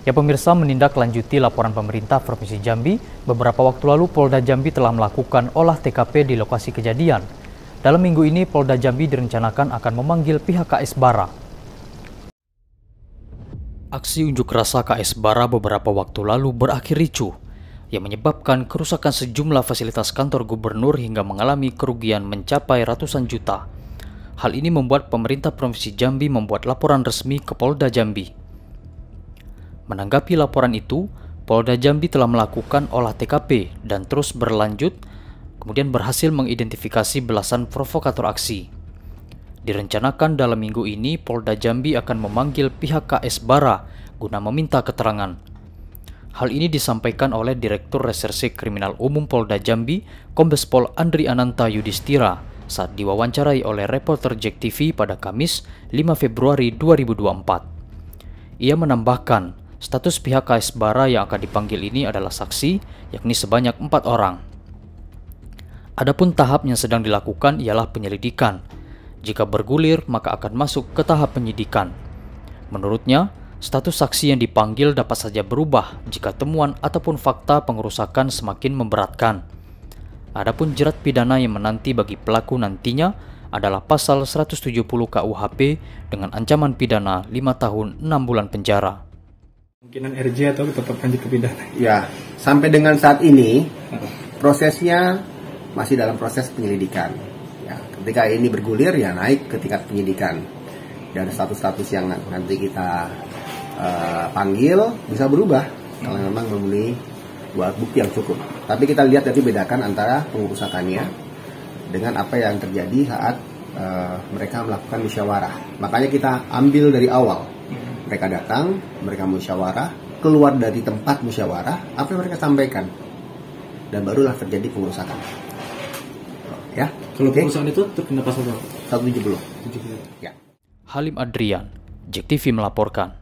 Ya pemirsa menindaklanjuti laporan pemerintah Provinsi Jambi, beberapa waktu lalu Polda Jambi telah melakukan olah TKP di lokasi kejadian. Dalam minggu ini Polda Jambi direncanakan akan memanggil pihak KS Bara. Aksi unjuk rasa KS Bara beberapa waktu lalu berakhir ricuh yang menyebabkan kerusakan sejumlah fasilitas kantor gubernur hingga mengalami kerugian mencapai ratusan juta. Hal ini membuat pemerintah Provinsi Jambi membuat laporan resmi ke Polda Jambi. Menanggapi laporan itu, Polda Jambi telah melakukan olah TKP dan terus berlanjut, kemudian berhasil mengidentifikasi belasan provokator aksi. Direncanakan dalam minggu ini, Polda Jambi akan memanggil pihak KS Bara guna meminta keterangan. Hal ini disampaikan oleh Direktur Reserse Kriminal Umum Polda Jambi, Kombes Pol Andri Ananta Yudhistira, saat diwawancarai oleh reporter Jack TV pada Kamis 5 Februari 2024. Ia menambahkan, Status pihak Kaisbara yang akan dipanggil ini adalah saksi, yakni sebanyak empat orang. Adapun tahap yang sedang dilakukan ialah penyelidikan. Jika bergulir, maka akan masuk ke tahap penyidikan. Menurutnya, status saksi yang dipanggil dapat saja berubah jika temuan ataupun fakta pengerusakan semakin memberatkan. Adapun jerat pidana yang menanti bagi pelaku nantinya adalah pasal 170 KUHP dengan ancaman pidana 5 tahun 6 bulan penjara. Kemungkinan RJ atau tetap lanjut ke pidana? Ya, sampai dengan saat ini prosesnya masih dalam proses penyelidikan. Ya, ketika ini bergulir ya naik ke tingkat penyidikan dan status-status yang nanti kita uh, panggil bisa berubah kalau memang memenuhi buat bukti yang cukup. Tapi kita lihat tadi bedakan antara pengurusakannya dengan apa yang terjadi saat uh, mereka melakukan musyawarah. Makanya kita ambil dari awal mereka datang mereka musyawarah keluar dari tempat musyawarah apa yang mereka sampaikan dan barulah terjadi pengurusakan ya kalau okay. pengurusan itu terkena pasal berapa 170 70 ya Halim Adrian JEK TV melaporkan